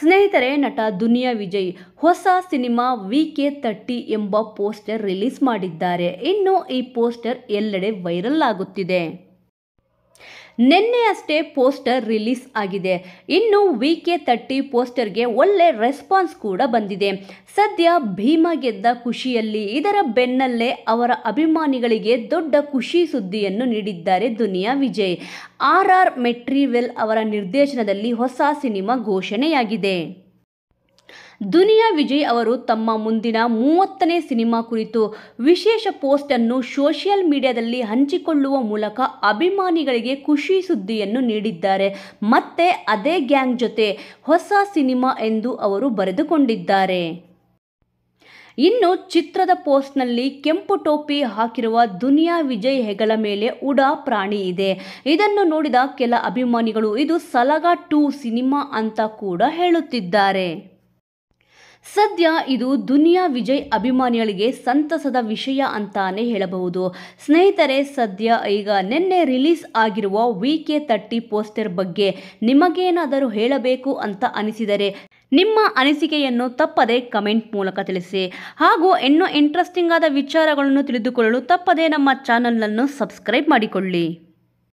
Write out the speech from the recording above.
ಸ್ನೇಹಿತರೆ ನಟ ದುನಿಯಾ ವಿಜಯ್ ಹೊಸ ಸಿನಿಮಾ ವಿ ಕೆ ತಟ್ಟಿ ಎಂಬ ಪೋಸ್ಟರ್ ರಿಲೀಸ್ ಮಾಡಿದ್ದಾರೆ ಇನ್ನು ಈ ಪೋಸ್ಟರ್ ಎಲ್ಲೆಡೆ ವೈರಲ್ ಆಗುತ್ತಿದೆ ನಿನ್ನೆಯಷ್ಟೇ ಪೋಸ್ಟರ್ ರಿಲೀಸ್ ಆಗಿದೆ ಇನ್ನು ವಿ ಕೆ ತಟ್ಟಿ ಪೋಸ್ಟರ್ಗೆ ಒಳ್ಳೆ ರೆಸ್ಪಾನ್ಸ್ ಕೂಡ ಬಂದಿದೆ ಸದ್ಯ ಭೀಮಾ ಗೆದ್ದ ಖುಷಿಯಲ್ಲಿ ಇದರ ಬೆನ್ನಲ್ಲೇ ಅವರ ಅಭಿಮಾನಿಗಳಿಗೆ ದೊಡ್ಡ ಖುಷಿ ಸುದ್ದಿಯನ್ನು ನೀಡಿದ್ದಾರೆ ದುನಿಯಾ ವಿಜಯ್ ಆರ್ ಆರ್ ಮೆಟ್ರಿವೆಲ್ ಅವರ ನಿರ್ದೇಶನದಲ್ಲಿ ಹೊಸ ಸಿನಿಮಾ ಘೋಷಣೆಯಾಗಿದೆ ದುನಿಯಾ ವಿಜಯ್ ಅವರು ತಮ್ಮ ಮುಂದಿನ ಮೂವತ್ತನೇ ಸಿನಿಮಾ ಕುರಿತು ವಿಶೇಷ ಪೋಸ್ಟ್ ಅನ್ನು ಸೋಷಿಯಲ್ ಮೀಡಿಯಾದಲ್ಲಿ ಹಂಚಿಕೊಳ್ಳುವ ಮೂಲಕ ಅಭಿಮಾನಿಗಳಿಗೆ ಖುಷಿ ಸುದ್ದಿಯನ್ನು ನೀಡಿದ್ದಾರೆ ಮತ್ತೆ ಅದೇ ಗ್ಯಾಂಗ್ ಜೊತೆ ಹೊಸ ಸಿನಿಮಾ ಎಂದು ಅವರು ಬರೆದುಕೊಂಡಿದ್ದಾರೆ ಇನ್ನು ಚಿತ್ರದ ಪೋಸ್ಟ್ನಲ್ಲಿ ಕೆಂಪು ಟೋಪಿ ಹಾಕಿರುವ ದುನಿಯಾ ವಿಜಯ್ ಹೆಗಲ ಮೇಲೆ ಉಡಾ ಪ್ರಾಣಿ ಇದೆ ಇದನ್ನು ನೋಡಿದ ಕೆಲ ಅಭಿಮಾನಿಗಳು ಇದು ಸಲಗ ಟೂ ಸಿನಿಮಾ ಅಂತ ಕೂಡ ಹೇಳುತ್ತಿದ್ದಾರೆ ಸದ್ಯ ಇದು ದುನಿಯಾ ವಿಜಯ್ ಅಭಿಮಾನಿಗಳಿಗೆ ಸಂತಸದ ವಿಷಯ ಅಂತಾನೆ ಹೇಳಬಹುದು ಸ್ನೇಹಿತರೆ ಸದ್ಯ ಈಗ ನಿನ್ನೆ ರಿಲೀಸ್ ಆಗಿರುವ ವಿ ಕೆ ತರ್ಟಿ ಪೋಸ್ಟರ್ ಬಗ್ಗೆ ನಿಮಗೇನಾದರೂ ಹೇಳಬೇಕು ಅಂತ ಅನಿಸಿದರೆ ನಿಮ್ಮ ಅನಿಸಿಕೆಯನ್ನು ತಪ್ಪದೆ ಕಮೆಂಟ್ ಮೂಲಕ ತಿಳಿಸಿ ಹಾಗೂ ಇನ್ನೂ ಇಂಟ್ರೆಸ್ಟಿಂಗ್ ಆದ ವಿಚಾರಗಳನ್ನು ತಿಳಿದುಕೊಳ್ಳಲು ತಪ್ಪದೇ ನಮ್ಮ ಚಾನಲನ್ನು ಸಬ್ಸ್ಕ್ರೈಬ್ ಮಾಡಿಕೊಳ್ಳಿ